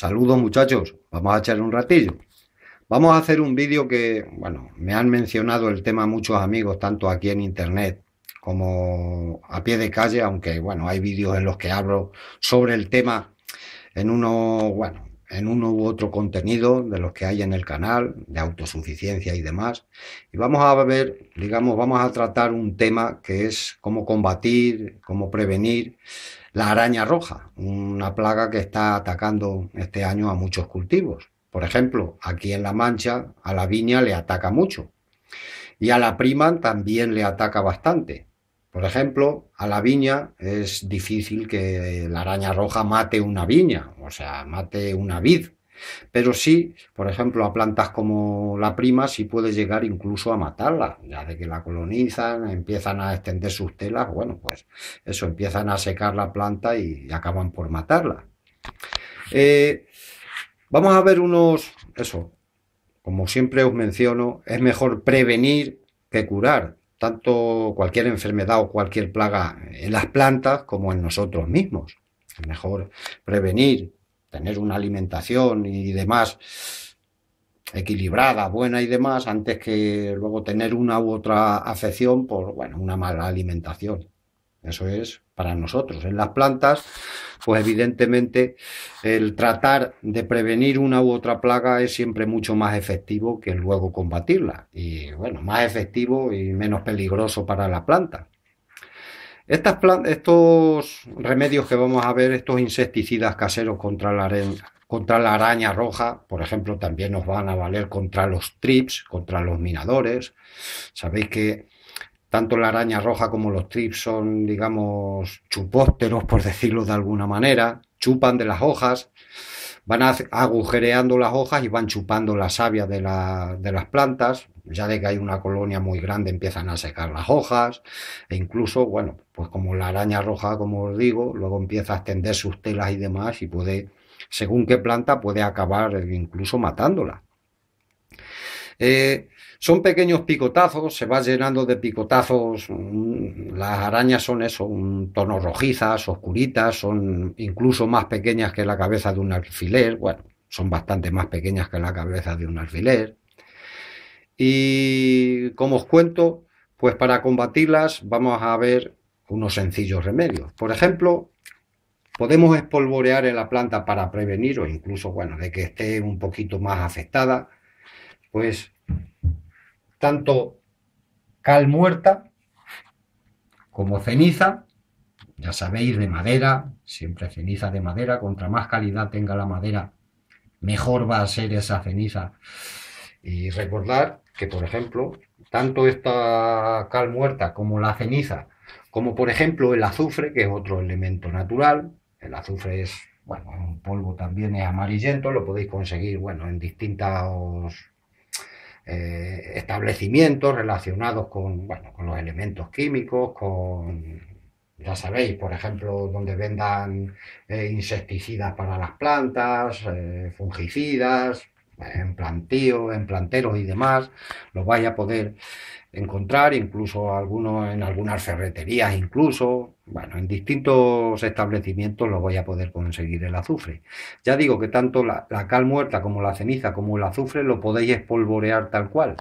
Saludos muchachos, vamos a echar un ratillo. Vamos a hacer un vídeo que, bueno, me han mencionado el tema muchos amigos, tanto aquí en internet como a pie de calle, aunque, bueno, hay vídeos en los que hablo sobre el tema en uno, bueno, en uno u otro contenido de los que hay en el canal, de autosuficiencia y demás. Y vamos a ver, digamos, vamos a tratar un tema que es cómo combatir, cómo prevenir la araña roja, una plaga que está atacando este año a muchos cultivos. Por ejemplo, aquí en La Mancha a la viña le ataca mucho y a la prima también le ataca bastante. Por ejemplo, a la viña es difícil que la araña roja mate una viña, o sea, mate una vid, pero sí, por ejemplo, a plantas como la prima sí puede llegar incluso a matarla, ya de que la colonizan, empiezan a extender sus telas, bueno, pues eso, empiezan a secar la planta y acaban por matarla. Eh, vamos a ver unos, eso, como siempre os menciono, es mejor prevenir que curar tanto cualquier enfermedad o cualquier plaga en las plantas como en nosotros mismos. Es mejor prevenir tener una alimentación y demás equilibrada, buena y demás, antes que luego tener una u otra afección por, bueno, una mala alimentación. Eso es para nosotros. En las plantas, pues evidentemente el tratar de prevenir una u otra plaga es siempre mucho más efectivo que luego combatirla. Y bueno, más efectivo y menos peligroso para la planta estos remedios que vamos a ver, estos insecticidas caseros contra la, araña, roja, por ejemplo, también nos van a valer contra los trips, contra los minadores. Sabéis que tanto la araña roja como los trips son, digamos, chupósteros, por decirlo de alguna manera, chupan de las hojas, van agujereando las hojas y van chupando la savia de las plantas, ya de que hay una colonia muy grande empiezan a secar las hojas e incluso, bueno, pues como la araña roja, como os digo, luego empieza a extender sus telas y demás y puede, según qué planta, puede acabar incluso matándola. Eh, son pequeños picotazos, se va llenando de picotazos. Mm, las arañas son eso, un tono rojizas, oscuritas, son incluso más pequeñas que la cabeza de un alfiler. Bueno, son bastante más pequeñas que la cabeza de un alfiler. Y como os cuento, pues para combatirlas vamos a ver unos sencillos remedios. Por ejemplo, podemos espolvorear en la planta para prevenir o incluso, bueno, de que esté un poquito más afectada, pues tanto cal muerta como ceniza, ya sabéis, de madera, siempre ceniza de madera, contra más calidad tenga la madera, mejor va a ser esa ceniza. Y recordar que, por ejemplo, tanto esta cal muerta como la ceniza, como por ejemplo el azufre, que es otro elemento natural, el azufre es, bueno, un polvo también es amarillento, lo podéis conseguir, bueno, en distintos eh, establecimientos relacionados con, con los elementos químicos, con ya sabéis, por ejemplo, donde vendan eh, insecticidas para las plantas, eh, fungicidas, en plantíos, en planteros y demás, lo vais a poder encontrar, incluso algunos en algunas ferreterías, incluso, bueno, en distintos establecimientos lo voy a poder conseguir el azufre. Ya digo que tanto la, cal muerta como la ceniza como el azufre lo podéis espolvorear tal cual.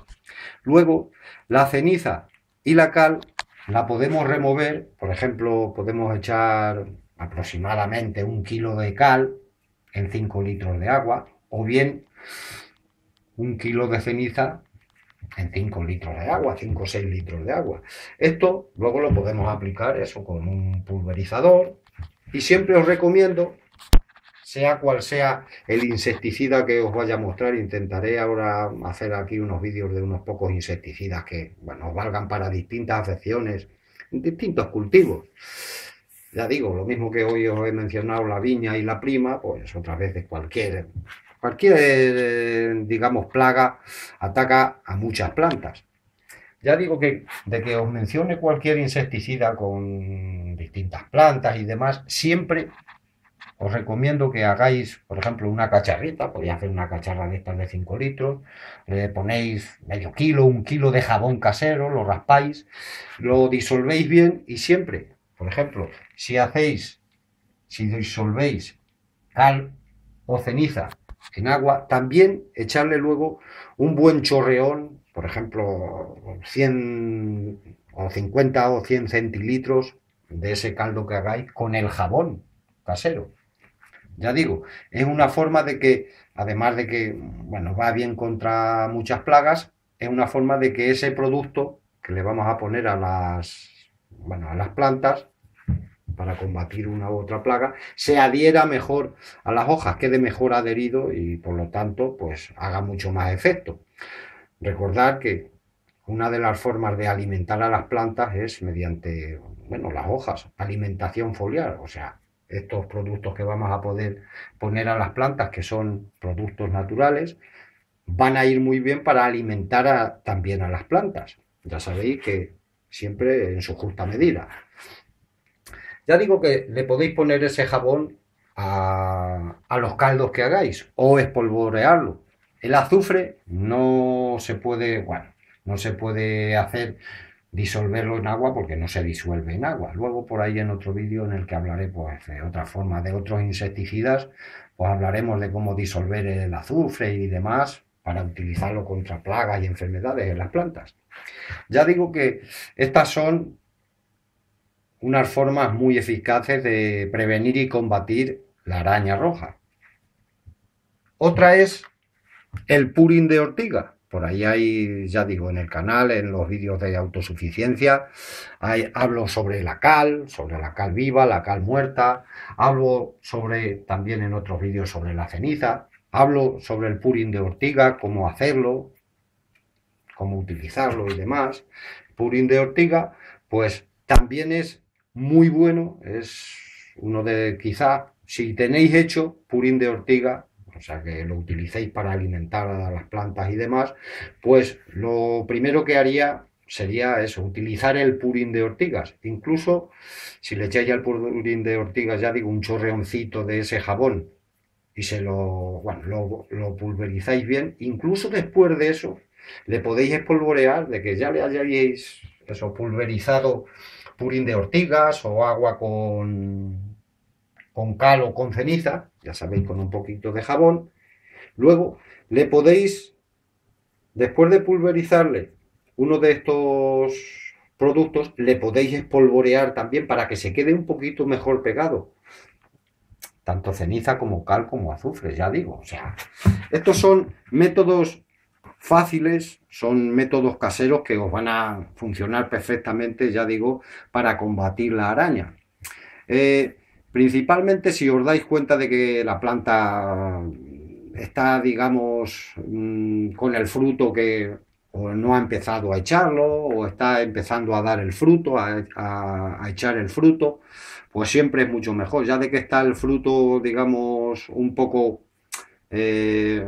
Luego, la ceniza y la cal la podemos remover, por ejemplo, podemos echar aproximadamente un kilo de cal en 5 litros de agua, o bien un kilo de ceniza en 5 litros de agua, 5 o 6 litros de agua. Esto luego lo podemos aplicar eso con un pulverizador y siempre os recomiendo, sea cual sea el insecticida que os vaya a mostrar, intentaré ahora hacer aquí unos vídeos de unos pocos insecticidas que, bueno, valgan para distintas afecciones, distintos cultivos. Ya digo, lo mismo que hoy os he mencionado la viña y la prima, pues vez de cualquier Cualquier, eh, digamos, plaga ataca a muchas plantas. Ya digo que de que os mencione cualquier insecticida con distintas plantas y demás, siempre os recomiendo que hagáis, por ejemplo, una cacharrita, podéis hacer una cacharra de estas de 5 litros, le ponéis medio kilo, un kilo de jabón casero, lo raspáis, lo disolvéis bien y siempre, por ejemplo, si hacéis, si disolvéis cal o ceniza en agua. También echarle luego un buen chorreón, por ejemplo, 100 o 50 o 100 centilitros de ese caldo que hagáis con el jabón casero. Ya digo, es una forma de que, además de que, bueno, va bien contra muchas plagas, es una forma de que ese producto que le vamos a poner a las, bueno, a las plantas, para combatir una u otra plaga, se adhiera mejor a las hojas, quede mejor adherido y por lo tanto pues haga mucho más efecto. Recordar que una de las formas de alimentar a las plantas es mediante, bueno, las hojas, alimentación foliar, o sea, estos productos que vamos a poder poner a las plantas, que son productos naturales, van a ir muy bien para alimentar también a las plantas. Ya sabéis que siempre en su justa medida. Ya digo que le podéis poner ese jabón a, los caldos que hagáis o espolvorearlo. El azufre no se puede, bueno, no se puede hacer disolverlo en agua porque no se disuelve en agua. Luego por ahí en otro vídeo en el que hablaré pues, de otra forma, de otros insecticidas, pues hablaremos de cómo disolver el azufre y demás para utilizarlo contra plagas y enfermedades en las plantas. Ya digo que estas son unas formas muy eficaces de prevenir y combatir la araña roja. Otra es el purín de ortiga. Por ahí hay, ya digo, en el canal, en los vídeos de autosuficiencia, hablo sobre la cal, sobre la cal viva, la cal muerta, hablo sobre, también en otros vídeos, sobre la ceniza, hablo sobre el purín de ortiga, cómo hacerlo, cómo utilizarlo y demás. Purín de ortiga, pues también es muy bueno, es uno de quizá, si tenéis hecho purín de ortiga, o sea que lo utilicéis para alimentar a las plantas y demás, pues lo primero que haría sería eso, utilizar el purín de ortigas. Incluso si le echáis al purín de ortigas, ya digo, un chorreoncito de ese jabón y se lo, bueno, lo pulverizáis bien, incluso después de eso, le podéis espolvorear de que ya le hayáis eso pulverizado purín de ortigas o agua con, con cal o con ceniza, ya sabéis, con un poquito de jabón. Luego le podéis, después de pulverizarle uno de estos productos, le podéis espolvorear también para que se quede un poquito mejor pegado. Tanto ceniza como cal como azufre, ya digo. O sea, estos son métodos fáciles, son métodos caseros que os van a funcionar perfectamente, ya digo, para combatir la araña. Eh, principalmente si os dais cuenta de que la planta está, digamos, mm, con el fruto que no ha empezado a echarlo o está empezando a dar el fruto, a, echar el fruto, pues siempre es mucho mejor. Ya de que está el fruto, digamos, un poco eh,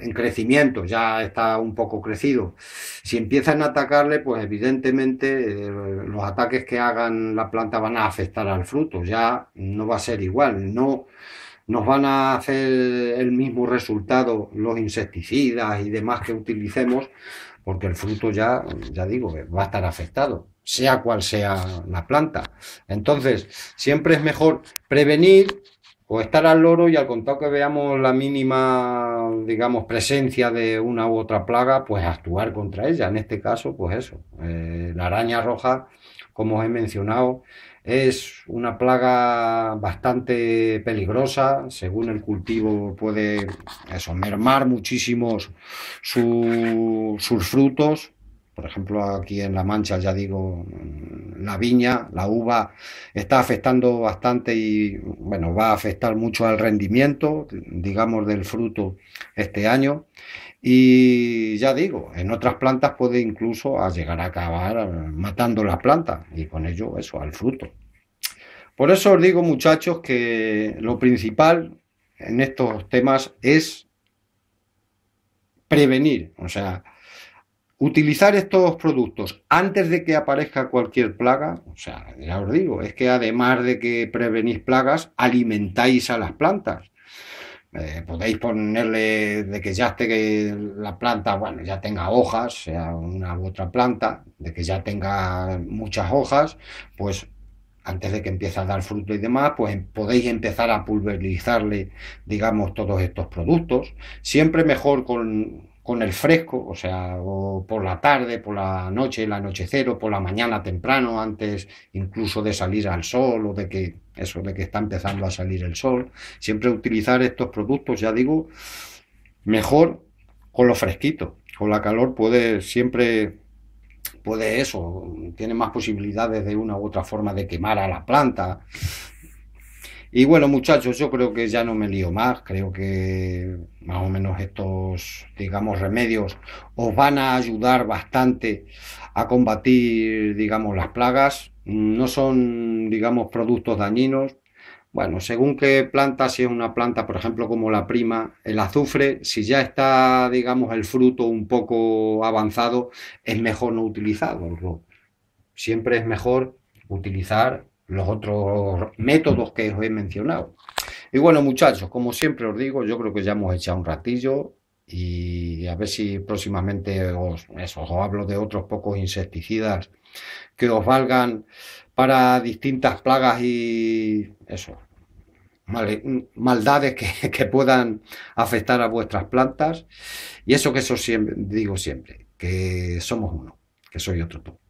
en crecimiento, ya está un poco crecido. Si empiezan a atacarle, pues evidentemente eh, los ataques que hagan la planta van a afectar al fruto, ya no va a ser igual, no nos van a hacer el mismo resultado los insecticidas y demás que utilicemos, porque el fruto ya, ya digo, va a estar afectado, sea cual sea la planta. Entonces, siempre es mejor prevenir o estar al loro y al contar que veamos la mínima, digamos, presencia de una u otra plaga, pues actuar contra ella. En este caso, pues eso. Eh, la araña roja, como os he mencionado, es una plaga bastante peligrosa. Según el cultivo puede eso, mermar muchísimos sus frutos por ejemplo, aquí en La Mancha, ya digo, la viña, la uva, está afectando bastante y, bueno, va a afectar mucho al rendimiento, digamos, del fruto este año. Y ya digo, en otras plantas puede incluso llegar a acabar matando la planta y con ello eso, al fruto. Por eso os digo, muchachos, que lo principal en estos temas es prevenir, o sea, Utilizar estos productos antes de que aparezca cualquier plaga, o sea, ya os digo, es que además de que prevenís plagas, alimentáis a las plantas. Eh, podéis ponerle de que ya esté que la planta, bueno, ya tenga hojas, sea una u otra planta, de que ya tenga muchas hojas, pues antes de que empiece a dar fruto y demás, pues em, podéis empezar a pulverizarle, digamos, todos estos productos. Siempre mejor con con el fresco, o sea, o por la tarde, por la noche, el anochecer, o por la mañana temprano, antes incluso de salir al sol, o de que eso, de que está empezando a salir el sol. Siempre utilizar estos productos, ya digo, mejor con lo fresquito. Con la calor puede siempre puede eso, tiene más posibilidades de una u otra forma de quemar a la planta, y bueno, muchachos, yo creo que ya no me lío más. Creo que más o menos estos, digamos, remedios os van a ayudar bastante a combatir, digamos, las plagas. No son, digamos, productos dañinos. Bueno, según qué planta, si es una planta, por ejemplo, como la prima, el azufre, si ya está, digamos, el fruto un poco avanzado, es mejor no utilizarlo. Siempre es mejor utilizar los otros métodos que os he mencionado. Y bueno, muchachos, como siempre os digo, yo creo que ya hemos echado un ratillo y a ver si próximamente os, hablo de otros pocos insecticidas que os valgan para distintas plagas y eso, maldades que, que, puedan afectar a vuestras plantas. Y eso que eso siempre, digo siempre, que somos uno, que soy otro tú.